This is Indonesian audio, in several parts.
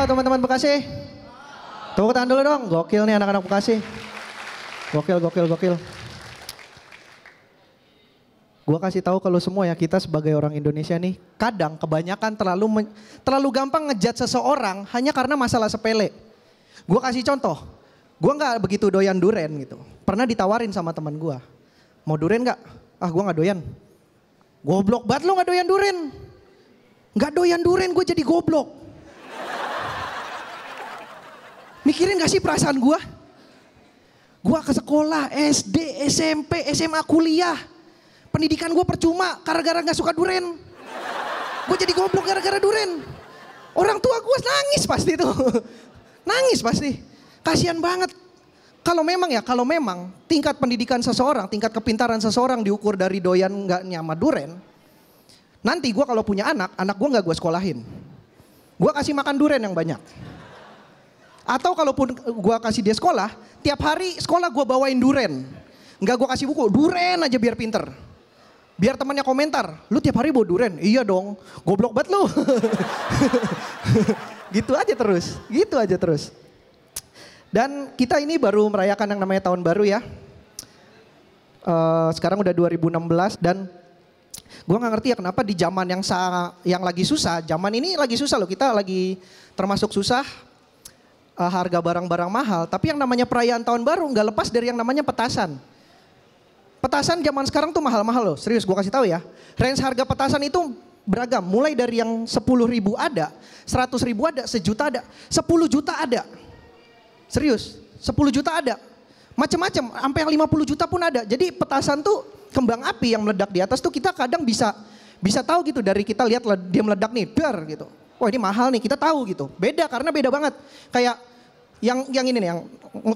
Halo teman-teman Bekasi. tunggu tangan dulu dong, gokil nih anak-anak Bekasi. Gokil, gokil, gokil. Gua kasih tahu kalau semua ya kita sebagai orang Indonesia nih kadang kebanyakan terlalu terlalu gampang ngejat seseorang hanya karena masalah sepele. Gua kasih contoh, Gua nggak begitu doyan duren gitu. Pernah ditawarin sama teman gua, mau duren nggak? Ah gua nggak doyan. Goblok banget lo nggak doyan duren. Nggak doyan duren gue jadi goblok. Mikirin gak sih perasaan gue? Gue ke sekolah, SD, SMP, SMA, kuliah. Pendidikan gue percuma gara-gara gak suka duren. Gue jadi goblok gara-gara duren. Orang tua gue nangis pasti tuh. Nangis pasti. Kasian banget. Kalau memang ya, kalau memang tingkat pendidikan seseorang, tingkat kepintaran seseorang diukur dari doyan gak nyama duren, nanti gue kalau punya anak, anak gue gak gue sekolahin. Gue kasih makan duren yang banyak. Atau kalaupun gue kasih dia sekolah, tiap hari sekolah gue bawain duren. Nggak gue kasih buku, duren aja biar pinter. Biar temannya komentar, lu tiap hari bawa duren? Iya dong, goblok banget lu. gitu aja terus, gitu aja terus. Dan kita ini baru merayakan yang namanya tahun baru ya. Uh, sekarang udah 2016 dan gue nggak ngerti ya kenapa di zaman yang sa yang lagi susah, zaman ini lagi susah loh kita lagi termasuk susah, uh, harga barang-barang mahal, tapi yang namanya perayaan tahun baru nggak lepas dari yang namanya petasan. Petasan zaman sekarang tuh mahal-mahal loh, serius gue kasih tahu ya. Range harga petasan itu beragam, mulai dari yang 10 ribu ada, 100 ribu ada, sejuta ada, 10 juta ada. Serius, 10 juta ada. Macem-macem, sampai yang 50 juta pun ada. Jadi petasan tuh kembang api yang meledak di atas tuh kita kadang bisa bisa tahu gitu dari kita lihat dia meledak nih, dar gitu wah ini mahal nih kita tahu gitu. Beda karena beda banget. Kayak yang yang ini nih yang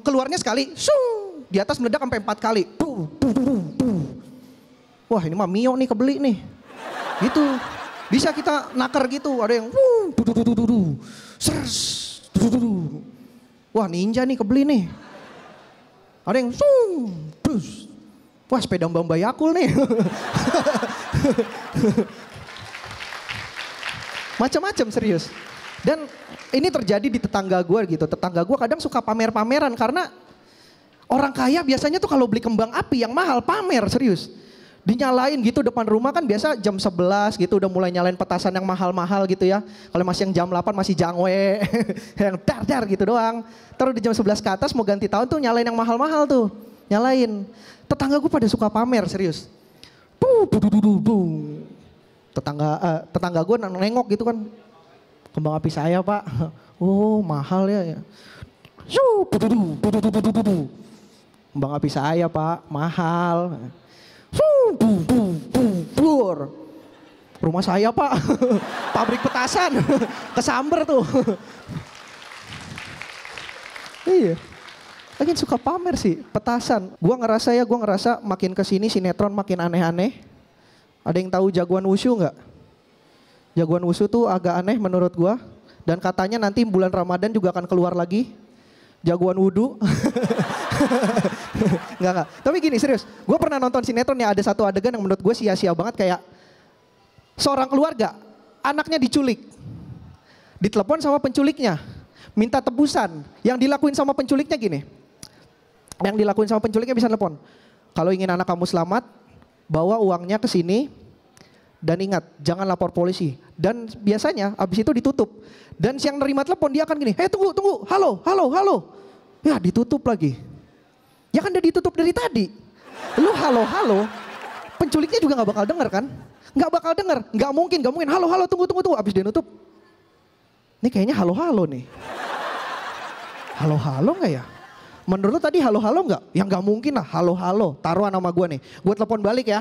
keluarnya sekali suh di atas meledak sampai empat kali puh, puh, puh, puh. wah ini mah mio nih kebeli nih gitu bisa kita nakar gitu ada yang sers wah ninja nih kebeli nih ada yang wah sepeda mbak mbak yakul nih macam-macam serius dan ini terjadi di tetangga gue gitu. Tetangga gue kadang suka pamer-pameran karena orang kaya biasanya tuh kalau beli kembang api yang mahal pamer serius. Dinyalain gitu depan rumah kan biasa jam 11 gitu udah mulai nyalain petasan yang mahal-mahal gitu ya. Kalau masih yang jam 8 masih jangwe, yang dar-dar gitu doang. Terus di jam 11 ke atas mau ganti tahun tuh nyalain yang mahal-mahal tuh. Nyalain. Tetangga gue pada suka pamer serius. Tuh, Tetangga, uh, tetangga gue nengok gitu kan kembang api saya pak. Oh mahal ya. Kembang api saya pak, mahal. Rumah saya pak, pabrik petasan, kesamber tuh. iya. Makin suka pamer sih, petasan. Gua ngerasa ya, gua ngerasa makin kesini sinetron makin aneh-aneh. Ada yang tahu jagoan wushu nggak? Jagoan Wushu tuh agak aneh menurut gua dan katanya nanti bulan Ramadan juga akan keluar lagi jagoan wudu. Enggak, enggak. Tapi gini serius, gue pernah nonton sinetron yang ada satu adegan yang menurut gue sia-sia banget kayak seorang keluarga anaknya diculik. Ditelepon sama penculiknya, minta tebusan. Yang dilakuin sama penculiknya gini. Yang dilakuin sama penculiknya bisa telepon. Kalau ingin anak kamu selamat, bawa uangnya ke sini, dan ingat, jangan lapor polisi. Dan biasanya habis itu ditutup. Dan siang nerima telepon dia akan gini, "Hei, tunggu, tunggu. Halo, halo, halo." Ya, ditutup lagi. Ya kan udah ditutup dari tadi. Lu halo-halo. Penculiknya juga nggak bakal denger kan? Nggak bakal denger. Nggak mungkin, nggak mungkin. Halo, halo, tunggu, tunggu, tunggu. Habis dia nutup. Ini kayaknya halo-halo nih. Halo-halo nggak ya? Menurut lu tadi halo-halo nggak? Ya nggak mungkin lah, halo-halo. Taruhan nama gue nih. Gue telepon balik ya.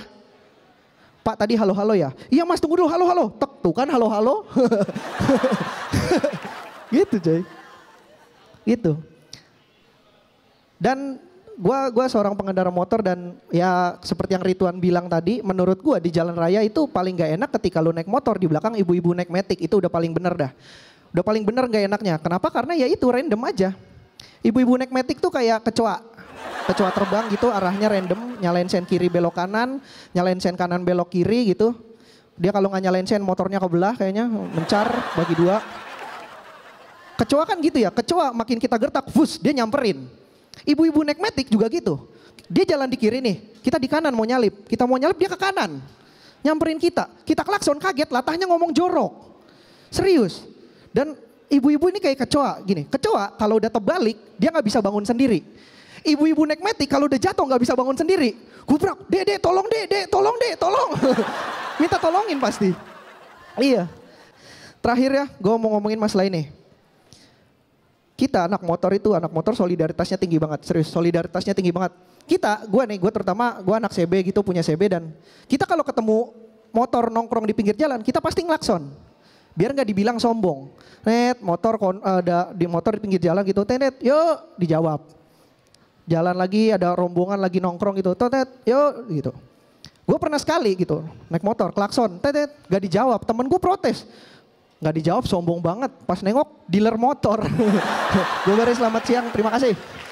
Pak tadi halo-halo ya? Iya mas tunggu dulu halo-halo. Tek, tuh kan halo-halo. gitu coy. Gitu. Dan gue gua seorang pengendara motor dan ya seperti yang Rituan bilang tadi menurut gue di jalan raya itu paling gak enak ketika lu naik motor di belakang ibu-ibu naik metik itu udah paling bener dah. Udah paling bener gak enaknya. Kenapa? Karena ya itu random aja. Ibu-ibu naik metik tuh kayak kecoa kecoa terbang gitu arahnya random nyalain sen kiri belok kanan nyalain sen kanan belok kiri gitu dia kalau nggak nyalain sen motornya kebelah kayaknya mencar bagi dua kecoa kan gitu ya kecoa makin kita gertak fus dia nyamperin ibu-ibu naik juga gitu dia jalan di kiri nih kita di kanan mau nyalip kita mau nyalip dia ke kanan nyamperin kita kita klakson kaget latahnya ngomong jorok serius dan ibu-ibu ini kayak kecoa gini kecoa kalau udah terbalik dia nggak bisa bangun sendiri Ibu-ibu naik metik kalau udah jatuh nggak bisa bangun sendiri. Gubrak, dek, tolong dek, tolong dek, tolong. Minta tolongin pasti. Iya. Terakhir ya, gue mau ngomongin masalah ini. Kita anak motor itu, anak motor solidaritasnya tinggi banget. Serius, solidaritasnya tinggi banget. Kita, gue nih, gue terutama, gue anak CB gitu, punya CB dan kita kalau ketemu motor nongkrong di pinggir jalan, kita pasti ngelakson biar nggak dibilang sombong. Net motor ada eh, di motor di pinggir jalan gitu, tenet, yuk dijawab jalan lagi ada rombongan lagi nongkrong gitu tetet yo gitu gue pernah sekali gitu naik motor klakson tetet gak dijawab temen gue protes gak dijawab sombong banget pas nengok dealer motor gue beri selamat siang terima kasih